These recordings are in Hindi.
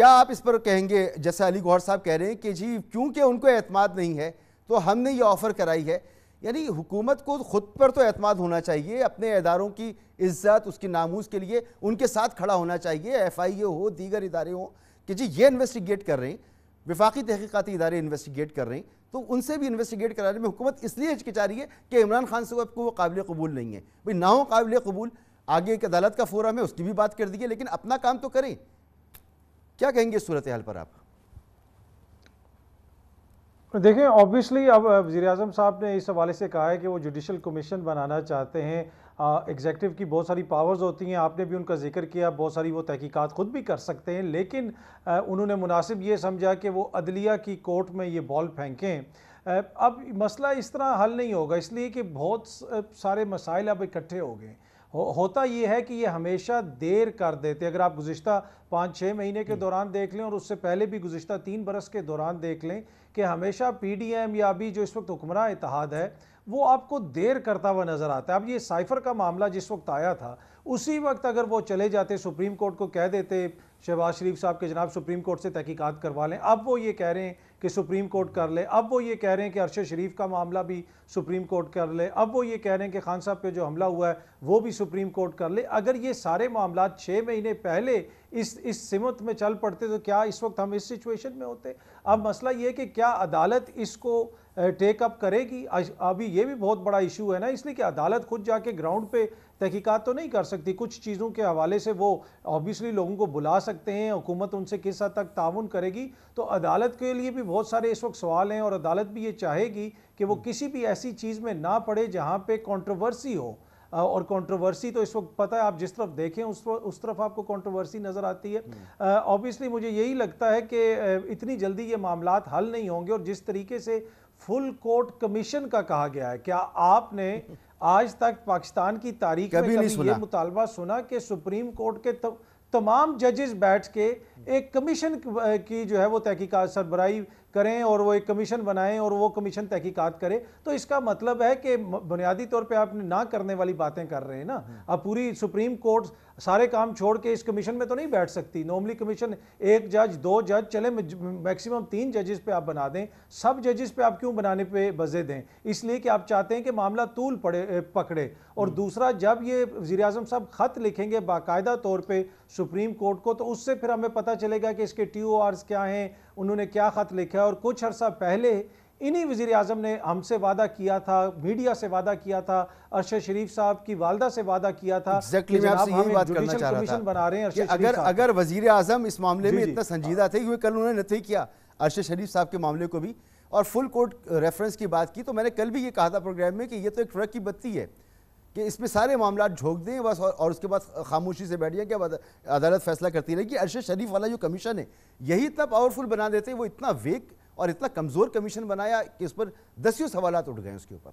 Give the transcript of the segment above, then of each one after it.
क्या आप इस पर कहेंगे जैसे अली गौहर साहब कह रहे हैं कि जी क्योंकि उनको एतमाद नहीं है तो हमने ये ऑफ़र कराई है यानी हुकूमत को ख़ुद पर तो एतमाद होना चाहिए अपने इदारों की इज्जत उसकी नामूज के लिए उनके साथ खड़ा होना चाहिए एफ आई ए हो दीगर इदारे हों कि जी ये इन्वेस्टिगेट कर रहे हैं विफाकी तहकीकती इदारे इन्वेस्टिगेट कर रहे हैं तो उनसे भी इन्वेस्टिगेट कराने में हुकूमत इसलिए हिचकिचा रही है कि इमरान खान से को वो काबिल कबूल नहीं है भाई ना हो काबिल कबूल आगे एक अदालत का फोरम है उसकी भी बात कर दी है लेकिन अपना काम तो करें क्या कहेंगे सूरत हाल पर आप देखें ऑब्वियसली अब वजी अजम साहब ने इस हवाले से कहा है कि वो जुडिशल कमीशन बनाना चाहते हैं एग्जेक्टिव की बहुत सारी पावर्स होती हैं आपने भी उनका जिक्र किया बहुत सारी वो तहकीकात खुद भी कर सकते हैं लेकिन आ, उन्होंने मुनासिब ये समझा कि वो अदलिया की कोर्ट में ये बॉल फेंकें अब मसला इस तरह हल नहीं होगा इसलिए कि बहुत सारे मसाइल अब इकट्ठे हो गए हो, होता ये है कि ये हमेशा देर कर देते अगर आप गुज्त पाँच छः महीने के हम्म। दौरान देख लें और उससे पहले भी गुज्त तीन बरस के दौरान देख लें कि हमेशा पी डी एम या अभी जो इस वक्त हुक्मरान इतिहाद है वो आपको देर करता हुआ नज़र आता है अब ये साइफर का मामला जिस वक्त आया था उसी वक्त अगर वो चले जाते सुप्रीम कोर्ट को कह देते शहबाज शरीफ साहब के जनाब सुप्रीम कोर्ट से तहकीकात करवा लें अब वो ये कह रहे हैं कि सुप्रीम कोर्ट कर ले अब वो ये कह रहे हैं कि अरशद शरीफ का मामला भी सुप्रीम कोर्ट कर ले अब वो ये कह रहे हैं कि खान साहब पे जो हमला हुआ है वो भी सुप्रीम कोर्ट कर ले अगर ये सारे मामला छः महीने पहले इस इस सिमत में चल पड़ते तो क्या इस वक्त हम इस सिचुएशन में होते अब मसला ये कि क्या अदालत इसको टेकअप करेगी अभी ये भी बहुत बड़ा इशू है ना इसलिए कि अदालत खुद जाके ग्राउंड पे तहकीक़त तो नहीं कर सकती कुछ चीज़ों के हवाले से वो ऑब्वियसली लोगों को बुला सकते हैं हुकूमत उनसे किस हद तक ताउन करेगी तो अदालत के लिए भी बहुत सारे इस वक्त सवाल हैं और अदालत भी ये चाहेगी कि वो हम्म। किसी भी ऐसी चीज़ में ना पड़े जहाँ पे कंट्रोवर्सी हो और कंट्रोवर्सी तो इस वक्त पता है आप जिस तरफ देखें उस तरफ उस तरफ आपको कंट्रोवर्सी नज़र आती है ऑब्वियसली हम्म। मुझे यही लगता है कि इतनी जल्दी ये मामला हल नहीं होंगे और जिस तरीके से फुल कोर्ट कमीशन का कहा गया है क्या आपने आज तक पाकिस्तान की तारीख कभी में कभी ये मुतालबा सुना कि सुप्रीम कोर्ट के तमाम जजेस बैठ के एक कमीशन की जो है वो तहकीकात सरबराही करें और वो एक कमीशन बनाएं और वो कमीशन तहकीकात करे तो इसका मतलब है कि बुनियादी तौर पे आप ना करने वाली बातें कर रहे हैं ना हम्म। अब पूरी सुप्रीम कोर्ट सारे काम छोड़ के इस कमीशन में तो नहीं बैठ सकती नॉर्मली कमीशन एक जज दो जज चले मैक्सिमम तीन जजेस पे आप बना दें सब जजेस पे आप क्यों बनाने पे वजह दें इसलिए कि आप चाहते हैं कि मामला तूल पड़े पकड़े और हम्म। दूसरा जब ये वजी साहब ख़त लिखेंगे बाकायदा तौर पर सुप्रीम कोर्ट को तो उससे फिर हमें पता चलेगा कि इसके टी क्या हैं उन्होंने क्या ख़त लिखा है और कुछ अर्सा पहले इन्हीं वज़ी अजम ने हमसे वादा किया था मीडिया से वादा किया था अरशद शरीफ साहब की वालदा से वादा किया था exactly, कि आप यही बात करना चाह रहा था बना रहे हैं कि अगर अगर वजीर अजम इस मामले में इतना संजीदा थे क्योंकि कल उन्होंने नहीं किया अरशद शरीफ साहब के मामले को भी और फुल कोर्ट रेफरेंस की बात की तो मैंने कल भी ये कहा था प्रोग्राम में कि ये तो एक ट्रक की बत्ती है कि इसमें सारे मामला झोंक दें बस और, और उसके बाद खामोशी से बैठ जाए कि अब अदालत फैसला करती रहेगी अरशद शरीफ वाला जो कमीशन है यही इतना पावरफुल बना देते हैं वो इतना वेक और इतना कमज़ोर कमीशन बनाया कि उस पर दसियों सवाल उठ गए उसके ऊपर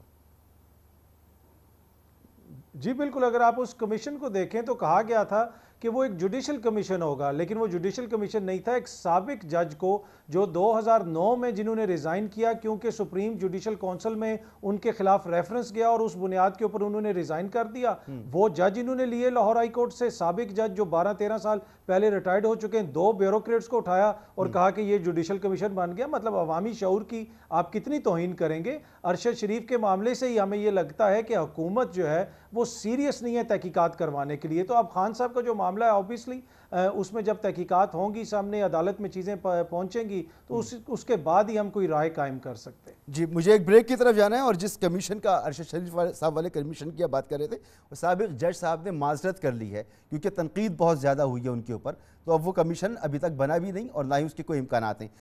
जी बिल्कुल अगर आप उस कमीशन को देखें तो कहा गया था कि वो एक जुडिशल कमीशन होगा लेकिन वो जुडिशल कमीशन नहीं था एक सबक जज को जो 2009 में जिन्होंने रिज़ाइन किया क्योंकि सुप्रीम जुडिशल काउंसिल में उनके खिलाफ रेफरेंस गया और उस बुनियाद के ऊपर उन्होंने रिज़ाइन कर दिया हम्म। वो जज इन्होंने लिए लाहौर हाई कोर्ट से सबक जज जो बारह तेरह साल पहले रिटायर्ड हो चुके हैं दो ब्यूरोक्रेट्स को उठाया और हम्म। कहा कि ये जुडिशल कमीशन बन गया मतलब अवामी शौर की आप कितनी तोहन करेंगे अरशद शरीफ के मामले से ही हमें यह लगता है कि हुकूमत जो है वो सीरियस नहीं है तहकीकात करवाने के लिए तो अब खान साहब का जो मामला है ऑब्वियसली उसमें जब तहकीकात होंगी सामने अदालत में चीज़ें पहुंचेंगी तो उस उसके बाद ही हम कोई राय कायम कर सकते हैं जी मुझे एक ब्रेक की तरफ जाना है और जिस कमीशन का अरशद शरीफ साहब वाले कमीशन की बात कर रहे थे वो सबक जज साहब ने माजरत कर ली है क्योंकि तनकीद बहुत ज़्यादा हुई है उनके ऊपर तो अब वो कमीशन अभी तक बना भी नहीं और ना ही उसके कोई इम्कान हैं